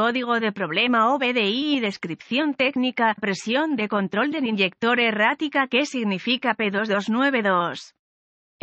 Código de problema OBDI y descripción técnica, presión de control del inyector errática que significa P2292.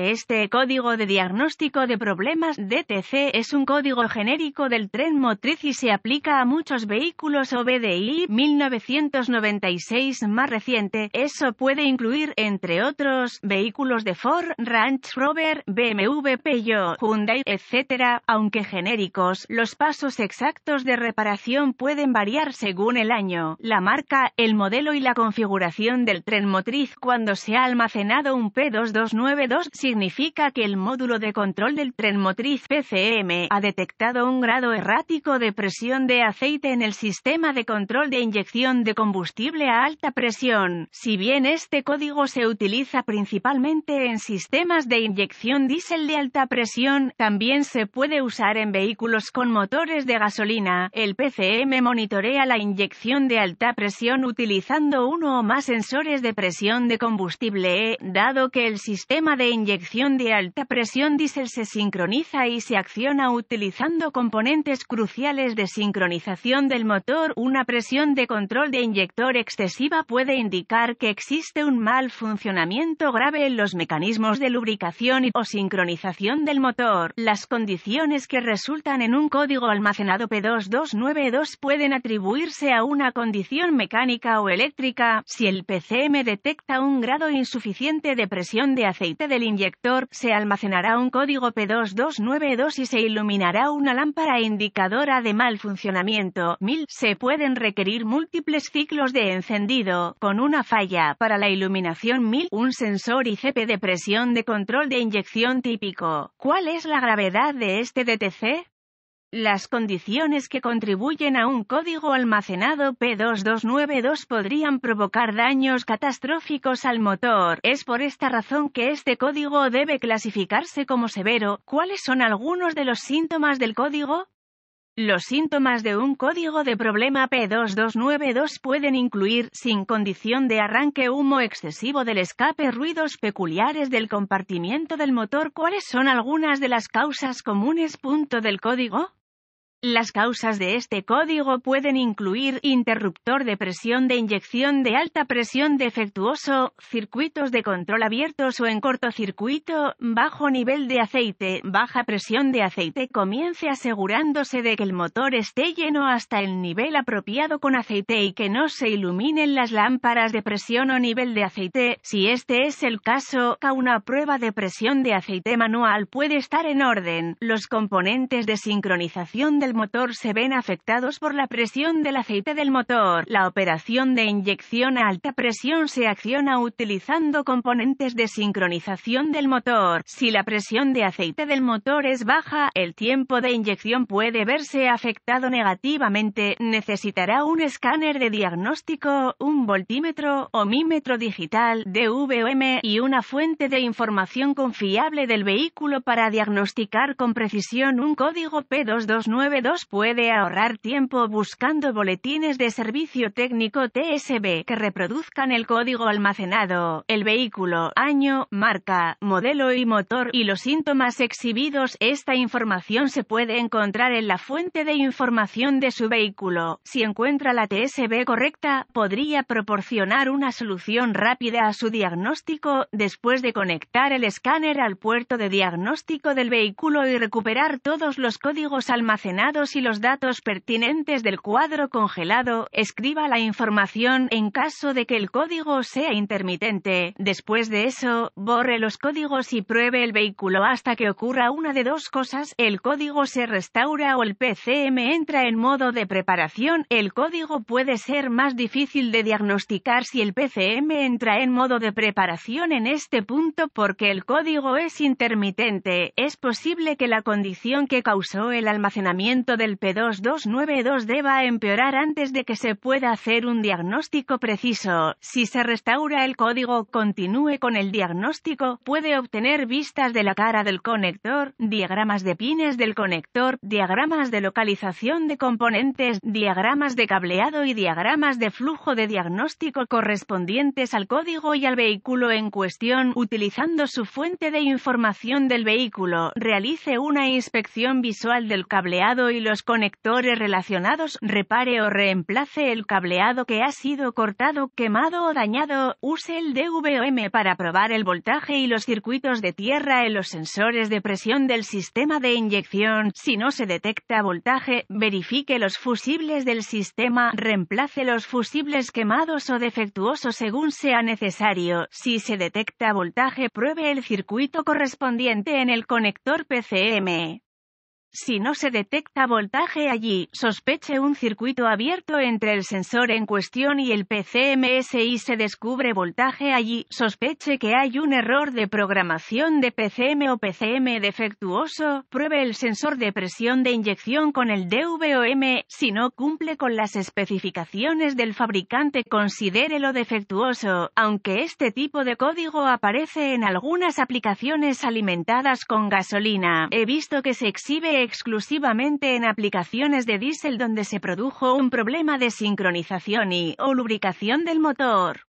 Este código de diagnóstico de problemas DTC es un código genérico del tren motriz y se aplica a muchos vehículos OBDI 1996 más reciente. Eso puede incluir, entre otros, vehículos de Ford, Ranch Rover, BMW Peugeot, Hyundai, etc. Aunque genéricos, los pasos exactos de reparación pueden variar según el año, la marca, el modelo y la configuración del tren motriz cuando se ha almacenado un P2292 significa que el módulo de control del tren motriz PCM ha detectado un grado errático de presión de aceite en el sistema de control de inyección de combustible a alta presión. Si bien este código se utiliza principalmente en sistemas de inyección diésel de alta presión, también se puede usar en vehículos con motores de gasolina. El PCM monitorea la inyección de alta presión utilizando uno o más sensores de presión de combustible, dado que el sistema de inyección inyección de alta presión diésel se sincroniza y se acciona utilizando componentes cruciales de sincronización del motor. Una presión de control de inyector excesiva puede indicar que existe un mal funcionamiento grave en los mecanismos de lubricación y, o sincronización del motor. Las condiciones que resultan en un código almacenado P2292 pueden atribuirse a una condición mecánica o eléctrica. Si el PCM detecta un grado insuficiente de presión de aceite del inyector, se almacenará un código P2292 y se iluminará una lámpara indicadora de mal funcionamiento. 1000. Se pueden requerir múltiples ciclos de encendido, con una falla para la iluminación 1000. Un sensor ICP de presión de control de inyección típico. ¿Cuál es la gravedad de este DTC? Las condiciones que contribuyen a un código almacenado P2292 podrían provocar daños catastróficos al motor. Es por esta razón que este código debe clasificarse como severo. ¿Cuáles son algunos de los síntomas del código? Los síntomas de un código de problema P2292 pueden incluir, sin condición de arranque, humo excesivo del escape, ruidos peculiares del compartimiento del motor. ¿Cuáles son algunas de las causas comunes? Punto del código. Las causas de este código pueden incluir interruptor de presión de inyección de alta presión defectuoso, circuitos de control abiertos o en cortocircuito, bajo nivel de aceite, baja presión de aceite. Comience asegurándose de que el motor esté lleno hasta el nivel apropiado con aceite y que no se iluminen las lámparas de presión o nivel de aceite. Si este es el caso, una prueba de presión de aceite manual puede estar en orden. Los componentes de sincronización de motor se ven afectados por la presión del aceite del motor. La operación de inyección a alta presión se acciona utilizando componentes de sincronización del motor. Si la presión de aceite del motor es baja, el tiempo de inyección puede verse afectado negativamente. Necesitará un escáner de diagnóstico, un voltímetro o mímetro digital DVM y una fuente de información confiable del vehículo para diagnosticar con precisión un código P229 puede ahorrar tiempo buscando boletines de servicio técnico TSB que reproduzcan el código almacenado, el vehículo, año, marca, modelo y motor y los síntomas exhibidos. Esta información se puede encontrar en la fuente de información de su vehículo. Si encuentra la TSB correcta, podría proporcionar una solución rápida a su diagnóstico después de conectar el escáner al puerto de diagnóstico del vehículo y recuperar todos los códigos almacenados y los datos pertinentes del cuadro congelado, escriba la información en caso de que el código sea intermitente. Después de eso, borre los códigos y pruebe el vehículo hasta que ocurra una de dos cosas, el código se restaura o el PCM entra en modo de preparación. El código puede ser más difícil de diagnosticar si el PCM entra en modo de preparación en este punto porque el código es intermitente. Es posible que la condición que causó el almacenamiento del P2292D empeorar antes de que se pueda hacer un diagnóstico preciso. Si se restaura el código, continúe con el diagnóstico, puede obtener vistas de la cara del conector, diagramas de pines del conector, diagramas de localización de componentes, diagramas de cableado y diagramas de flujo de diagnóstico correspondientes al código y al vehículo en cuestión, utilizando su fuente de información del vehículo. Realice una inspección visual del cableado y los conectores relacionados, repare o reemplace el cableado que ha sido cortado, quemado o dañado, use el DVOM para probar el voltaje y los circuitos de tierra en los sensores de presión del sistema de inyección, si no se detecta voltaje, verifique los fusibles del sistema, reemplace los fusibles quemados o defectuosos según sea necesario, si se detecta voltaje pruebe el circuito correspondiente en el conector PCM. Si no se detecta voltaje allí, sospeche un circuito abierto entre el sensor en cuestión y el PCMS y se descubre voltaje allí, sospeche que hay un error de programación de PCM o PCM defectuoso, pruebe el sensor de presión de inyección con el DVOM, si no cumple con las especificaciones del fabricante considérelo defectuoso, aunque este tipo de código aparece en algunas aplicaciones alimentadas con gasolina. He visto que se exhibe exclusivamente en aplicaciones de diésel donde se produjo un problema de sincronización y o lubricación del motor.